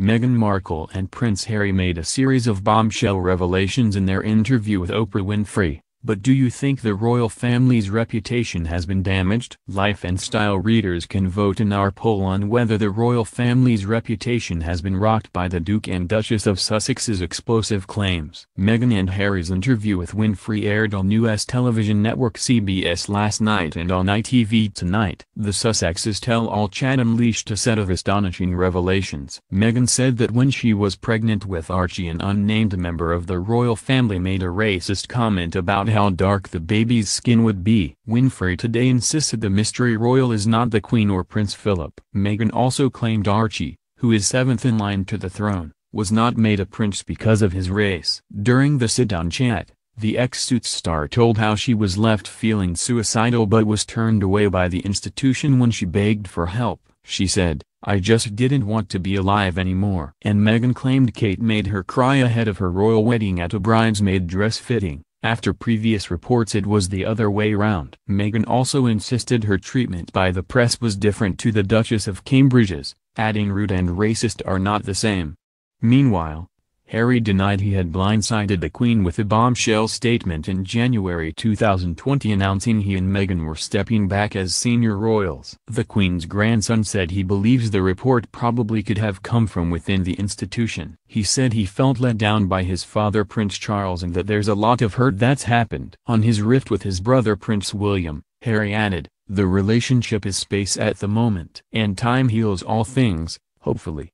Meghan Markle and Prince Harry made a series of bombshell revelations in their interview with Oprah Winfrey. But do you think the royal family's reputation has been damaged? Life and Style readers can vote in our poll on whether the royal family's reputation has been rocked by the Duke and Duchess of Sussex's explosive claims. Meghan and Harry's interview with Winfrey aired on U.S. television network CBS last night and on ITV tonight. The Sussexes tell-all chat unleashed a set of astonishing revelations. Meghan said that when she was pregnant with Archie an unnamed member of the royal family made a racist comment about how dark the baby's skin would be. Winfrey today insisted the mystery royal is not the Queen or Prince Philip. Meghan also claimed Archie, who is seventh in line to the throne, was not made a prince because of his race. During the sit-down chat, the ex-Suits star told how she was left feeling suicidal but was turned away by the institution when she begged for help. She said, I just didn't want to be alive anymore. And Meghan claimed Kate made her cry ahead of her royal wedding at a bridesmaid dress fitting. After previous reports it was the other way round. Meghan also insisted her treatment by the press was different to the Duchess of Cambridge's, adding rude and racist are not the same. Meanwhile, Harry denied he had blindsided the Queen with a bombshell statement in January 2020 announcing he and Meghan were stepping back as senior royals. The Queen's grandson said he believes the report probably could have come from within the institution. He said he felt let down by his father Prince Charles and that there's a lot of hurt that's happened. On his rift with his brother Prince William, Harry added, the relationship is space at the moment. And time heals all things, hopefully.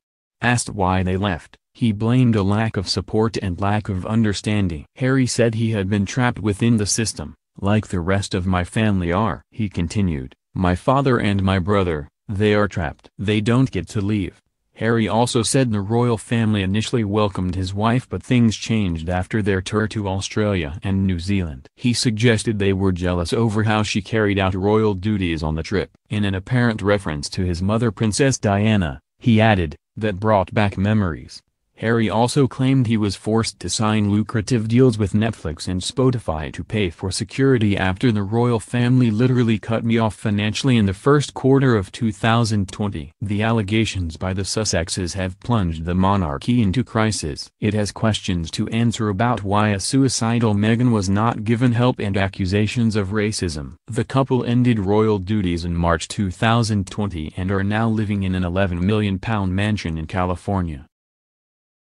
Asked why they left, he blamed a lack of support and lack of understanding. Harry said he had been trapped within the system, like the rest of my family are. He continued, my father and my brother, they are trapped. They don't get to leave. Harry also said the royal family initially welcomed his wife but things changed after their tour to Australia and New Zealand. He suggested they were jealous over how she carried out royal duties on the trip. In an apparent reference to his mother Princess Diana, he added, that brought back memories. Harry also claimed he was forced to sign lucrative deals with Netflix and Spotify to pay for security after the royal family literally cut me off financially in the first quarter of 2020. The allegations by the Sussexes have plunged the monarchy into crisis. It has questions to answer about why a suicidal Meghan was not given help and accusations of racism. The couple ended royal duties in March 2020 and are now living in an £11 million mansion in California.